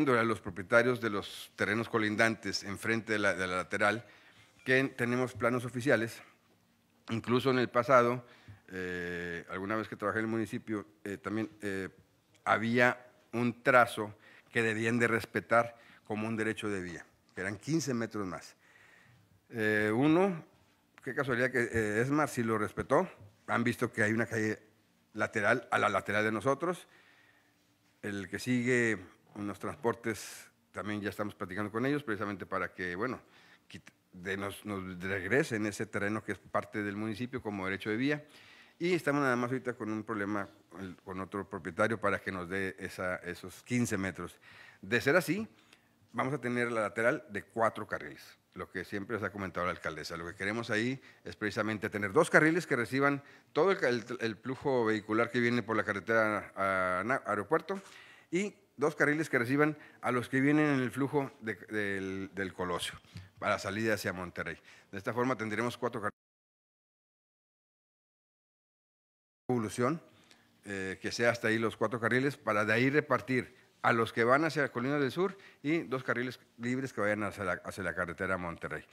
a los propietarios de los terrenos colindantes enfrente de la, de la lateral, que tenemos planos oficiales. Incluso en el pasado, eh, alguna vez que trabajé en el municipio, eh, también eh, había un trazo que debían de respetar como un derecho de vía, eran 15 metros más. uno, qué casualidad que Esmar sí lo respetó, han visto que hay una calle lateral a la lateral de nosotros. El que sigue unos transportes también ya estamos platicando con ellos precisamente para que, bueno, de nos, regrese en ese terreno que es parte del municipio como derecho de vía. Y estamos nada más ahorita con un problema con otro propietario para que nos dé esa, esos 15 metros. De ser así, vamos a tener la lateral de cuatro carriles, lo que siempre se ha comentado la alcaldesa. Lo que queremos ahí es precisamente tener dos carriles que reciban todo el, flujo vehicular que viene por la carretera a, a aeropuerto y dos carriles que reciban a los que vienen en el flujo del, Colosio para salida hacia Monterrey. De esta forma tendremos cuatro carriles. Evolución, eh, que sea hasta ahí los cuatro carriles, para de ahí repartir a los que van hacia la Colina del Sur y dos carriles libres que vayan hacia hacia la carretera Monterrey.